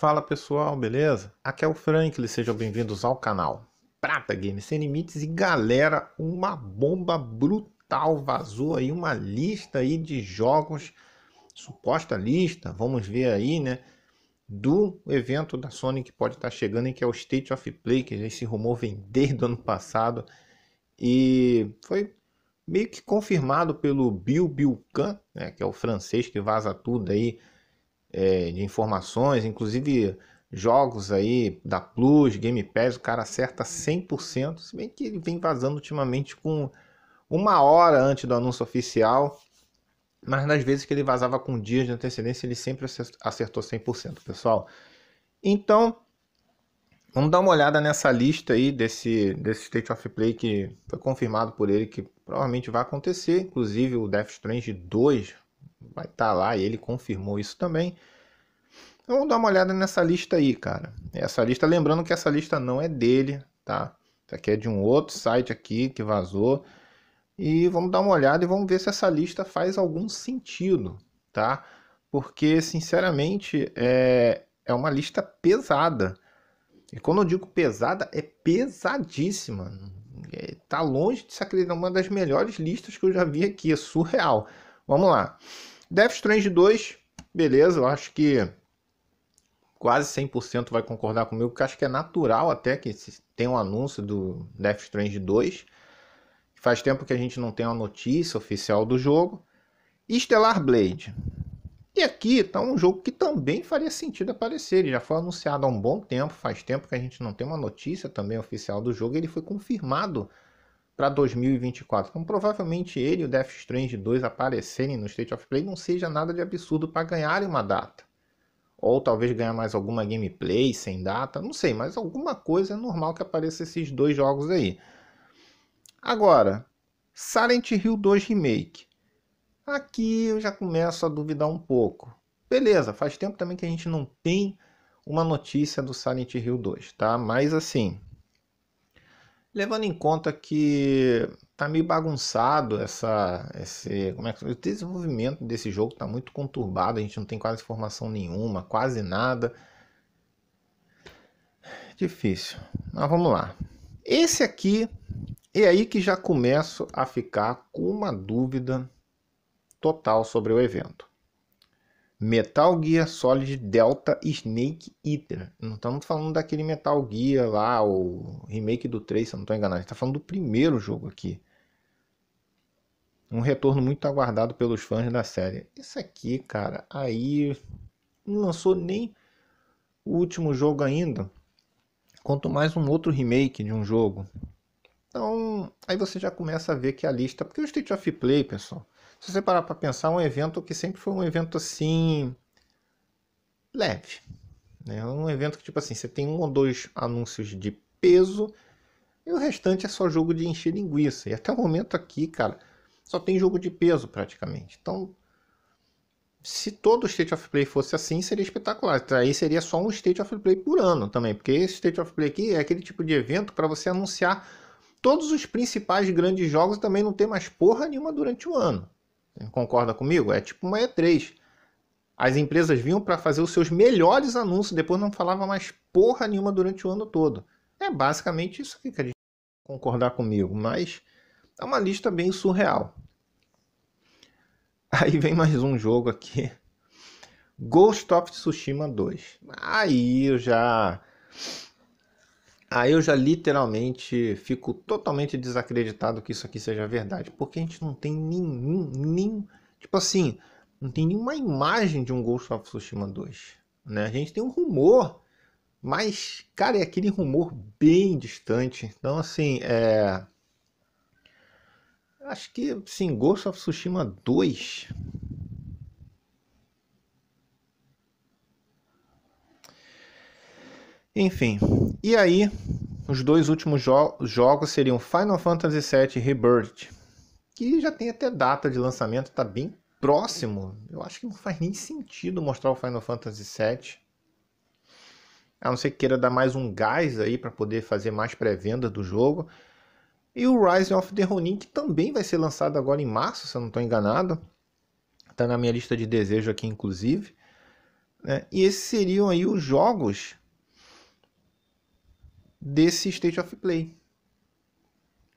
Fala pessoal, beleza? Aqui é o Franklin, sejam bem-vindos ao canal Prata Games Sem Limites e galera, uma bomba brutal vazou aí uma lista aí de jogos, suposta lista, vamos ver aí, né? Do evento da Sony que pode estar chegando e que é o State of Play, que esse rumor vem desde o ano passado e foi meio que confirmado pelo Bill Bilkan, né, que é o francês que vaza tudo aí é, de informações, inclusive jogos aí da Plus, Game Pass, o cara acerta 100%, se bem que ele vem vazando ultimamente com uma hora antes do anúncio oficial, mas nas vezes que ele vazava com dias de antecedência, ele sempre acertou 100%, pessoal. Então, vamos dar uma olhada nessa lista aí desse, desse State of Play que foi confirmado por ele que provavelmente vai acontecer, inclusive o Death Strange 2 vai estar tá lá e ele confirmou isso também. Então, vamos dar uma olhada nessa lista aí, cara. Essa lista, lembrando que essa lista não é dele, tá? Isso aqui é de um outro site aqui que vazou. E vamos dar uma olhada e vamos ver se essa lista faz algum sentido, tá? Porque, sinceramente, é, é uma lista pesada. E quando eu digo pesada, é pesadíssima. É, tá longe de se acreditar uma das melhores listas que eu já vi aqui, é surreal. Vamos lá. Death Strange 2, beleza, eu acho que quase 100% vai concordar comigo, porque acho que é natural até que tem um anúncio do Death Strange 2. Faz tempo que a gente não tem uma notícia oficial do jogo. Stellar Blade. E aqui está um jogo que também faria sentido aparecer. Ele já foi anunciado há um bom tempo, faz tempo que a gente não tem uma notícia também oficial do jogo. Ele foi confirmado para 2024. Então, provavelmente ele e o Death Strange 2 aparecerem no State of Play não seja nada de absurdo para ganharem uma data. Ou talvez ganhar mais alguma gameplay sem data, não sei, mas alguma coisa é normal que apareça esses dois jogos aí. Agora, Silent Hill 2 Remake. Aqui eu já começo a duvidar um pouco. Beleza, faz tempo também que a gente não tem uma notícia do Silent Hill 2, tá? Mas assim, levando em conta que tá meio bagunçado essa esse como é que o desenvolvimento desse jogo tá muito conturbado, a gente não tem quase informação nenhuma, quase nada. Difícil. Mas vamos lá. Esse aqui é aí que já começo a ficar com uma dúvida total sobre o evento. Metal Gear Solid Delta Snake Eater. Não estamos falando daquele Metal Gear lá, o remake do 3, se eu não estou enganado. A gente está falando do primeiro jogo aqui. Um retorno muito aguardado pelos fãs da série. Isso aqui, cara, aí não lançou nem o último jogo ainda. Quanto mais um outro remake de um jogo. Então, aí você já começa a ver que a lista. Porque o State of Play, pessoal se você parar para pensar, um evento que sempre foi um evento assim leve, né? Um evento que tipo assim, você tem um ou dois anúncios de peso e o restante é só jogo de encher linguiça. E até o momento aqui, cara, só tem jogo de peso praticamente. Então, se todo o State of Play fosse assim, seria espetacular. Aí seria só um State of Play por ano também, porque esse State of Play aqui é aquele tipo de evento para você anunciar todos os principais grandes jogos e também não ter mais porra nenhuma durante o ano. Concorda comigo? É tipo uma E3. As empresas vinham para fazer os seus melhores anúncios, depois não falava mais porra nenhuma durante o ano todo. É basicamente isso que a gente concordar comigo, mas é uma lista bem surreal. Aí vem mais um jogo aqui. Ghost of Tsushima 2. Aí eu já Aí eu já literalmente fico totalmente desacreditado que isso aqui seja verdade, porque a gente não tem nenhum, nem, tipo assim, não tem nenhuma imagem de um Ghost of Tsushima 2, né? A gente tem um rumor, mas cara, é aquele rumor bem distante. Então assim, é acho que sim, Ghost of Tsushima 2 Enfim, e aí os dois últimos jo jogos seriam Final Fantasy VII Rebirth, que já tem até data de lançamento, está bem próximo. Eu acho que não faz nem sentido mostrar o Final Fantasy VII. A não ser que queira dar mais um gás aí para poder fazer mais pré-venda do jogo. E o Rise of the Ronin, que também vai ser lançado agora em março, se eu não estou enganado. Está na minha lista de desejo aqui, inclusive. Né? E esses seriam aí os jogos desse State of Play.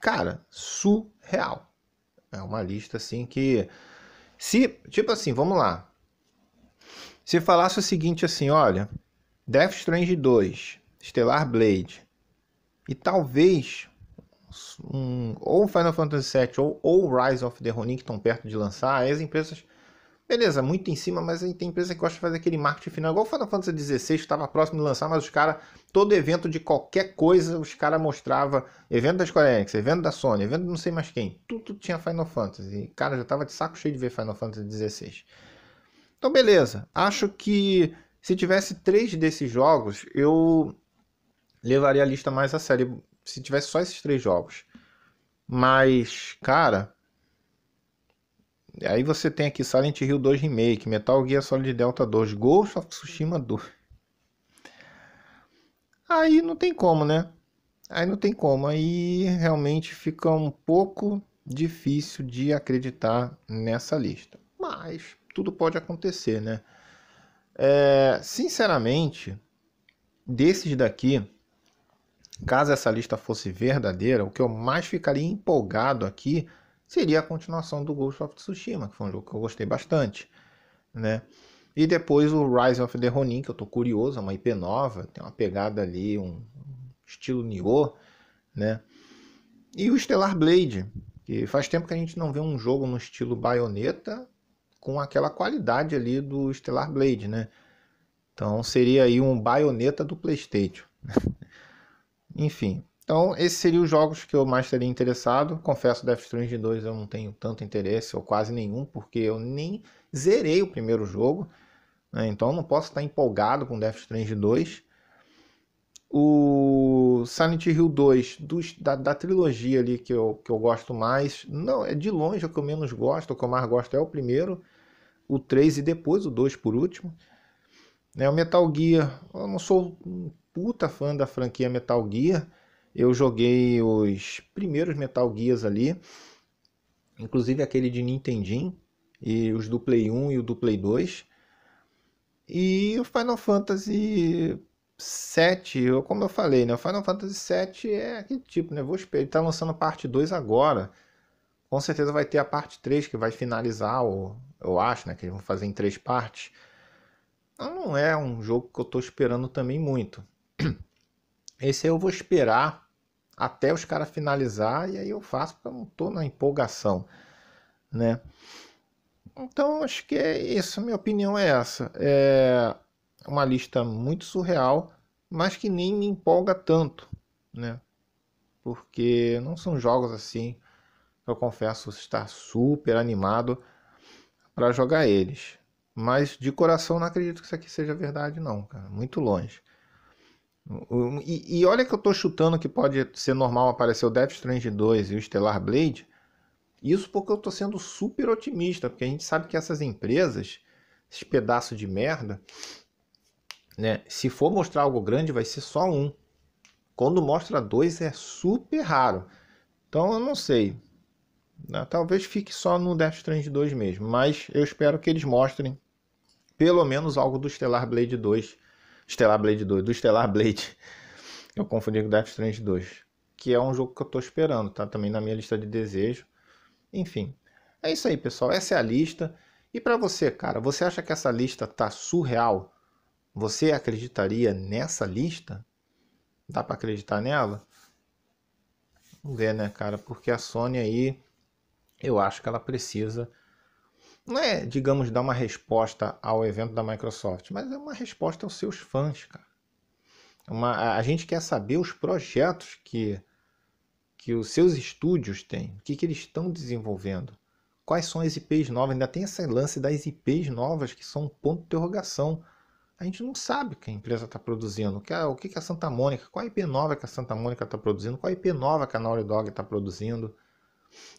Cara, surreal. É uma lista assim que. Se. Tipo assim, vamos lá. Se falasse o seguinte assim, olha. Death Strange 2, Stellar Blade. E talvez. Um, ou Final Fantasy VII ou, ou Rise of the Ronin que estão perto de lançar, as empresas Beleza, muito em cima, mas tem empresa que gosta de fazer aquele marketing final, igual o Final Fantasy XVI, que estava próximo de lançar, mas os caras, todo evento de qualquer coisa, os caras mostrava evento da Square Enix, evento da Sony, evento não sei mais quem, tudo tinha Final Fantasy. E, cara, já estava de saco cheio de ver Final Fantasy XVI. Então, beleza, acho que se tivesse três desses jogos, eu levaria a lista mais a sério, se tivesse só esses três jogos. Mas, cara, Aí você tem aqui Silent Hill 2 Remake, Metal Gear Solid Delta 2, Ghost of Tsushima 2. Aí não tem como, né? Aí não tem como. Aí realmente fica um pouco difícil de acreditar nessa lista. Mas tudo pode acontecer, né? É, sinceramente, desses daqui, caso essa lista fosse verdadeira, o que eu mais ficaria empolgado aqui seria a continuação do Ghost of Tsushima, que foi um jogo que eu gostei bastante, né? E depois o Rise of the Ronin, que eu tô curioso, é uma IP nova, tem uma pegada ali, um estilo Nioh, né? E o Stellar Blade, que faz tempo que a gente não vê um jogo no estilo baioneta com aquela qualidade ali do Stellar Blade, né? Então seria aí um baioneta do PlayStation. Enfim, então, esses seriam os jogos que eu mais estaria interessado. Confesso, Death Stranding 2 eu não tenho tanto interesse, ou quase nenhum, porque eu nem zerei o primeiro jogo. Né? Então, não posso estar empolgado com Death Stranding 2. O Silent Hill 2, dos, da, da, trilogia ali que eu, que eu gosto mais, não é de longe o que eu menos gosto, o que eu mais gosto é o primeiro, o 3 e depois o 2 por último. Né? O Metal Gear, eu não sou um puta fã da franquia Metal Gear, eu joguei os primeiros Metal Gears ali, inclusive aquele de Nintendinho, e os do Play 1 e o do Play 2. E o Final Fantasy 7, como eu falei, né? O Final Fantasy 7 é aquele tipo, né? Vou esperar. Ele tá lançando a parte 2 agora. Com certeza vai ter a parte 3 que vai finalizar, o, eu acho, né? Que eles vão fazer em três partes. Então, não é um jogo que eu tô esperando também muito. Esse aí eu vou esperar até os caras finalizar e aí eu faço porque eu não tô na empolgação, né? Então acho que é isso, minha opinião é essa. É uma lista muito surreal, mas que nem me empolga tanto, né? Porque não são jogos assim. Eu confesso estar super animado para jogar eles, mas de coração não acredito que isso aqui seja verdade não, cara, muito longe. E, e, olha que eu tô chutando que pode ser normal aparecer o Death Strange 2 e o Stellar Blade. Isso porque eu tô sendo super otimista, porque a gente sabe que essas empresas, esses pedaços de merda, né, se for mostrar algo grande, vai ser só um. Quando mostra dois é super raro. Então eu não sei. Né, talvez fique só no Death Strange 2 mesmo, mas eu espero que eles mostrem pelo menos algo do Stellar Blade 2 Stellar Blade 2, do Stellar Blade. Eu confundi com Death Strange 2, que é um jogo que eu tô esperando, tá também na minha lista de desejo. Enfim, é isso aí, pessoal. Essa é a lista. E para você, cara, você acha que essa lista tá surreal? Você acreditaria nessa lista? Dá para acreditar nela? Vamos ver, né, cara? Porque a Sony aí, eu acho que ela precisa não é, digamos, dar uma resposta ao evento da Microsoft, mas é uma resposta aos seus fãs, cara. Uma, a gente quer saber os projetos que, que os seus estúdios têm, o que, que eles estão desenvolvendo, quais são as IPs novas, ainda tem esse lance das IPs novas que são um ponto de interrogação. A gente não sabe o que a empresa está produzindo, o que, a, o que, que a Santa Mônica, qual a IP nova que a Santa Mônica está produzindo, qual a IP nova que a Naughty Dog está produzindo.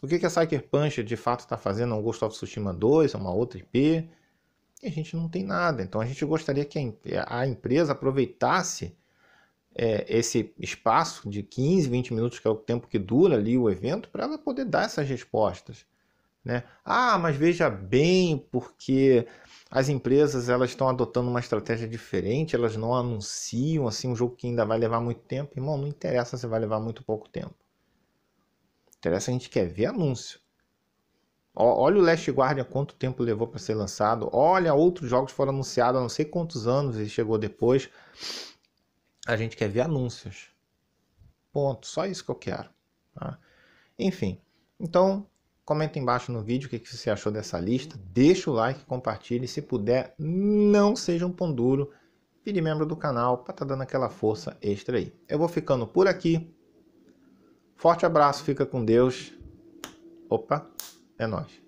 O que, que a Sucker Punch de fato está fazendo? Um Ghost of Tsushima 2, uma outra IP? E a gente não tem nada. Então a gente gostaria que a empresa aproveitasse é, esse espaço de 15, 20 minutos, que é o tempo que dura ali o evento, para ela poder dar essas respostas. Né? Ah, mas veja bem, porque as empresas elas estão adotando uma estratégia diferente, elas não anunciam assim um jogo que ainda vai levar muito tempo. Irmão, não interessa se vai levar muito pouco tempo. Interessa, a gente quer ver anúncio. Olha o Last Guardian quanto tempo levou para ser lançado. Olha, outros jogos foram anunciados não sei quantos anos e chegou depois. A gente quer ver anúncios. Ponto. Só isso que eu quero. Tá? Enfim. Então, comenta embaixo no vídeo o que, que você achou dessa lista. Deixa o like, compartilhe. Se puder, não seja um pão duro. Vire membro do canal para estar tá dando aquela força extra aí. Eu vou ficando por aqui. Forte abraço, fica com Deus. Opa, é nós.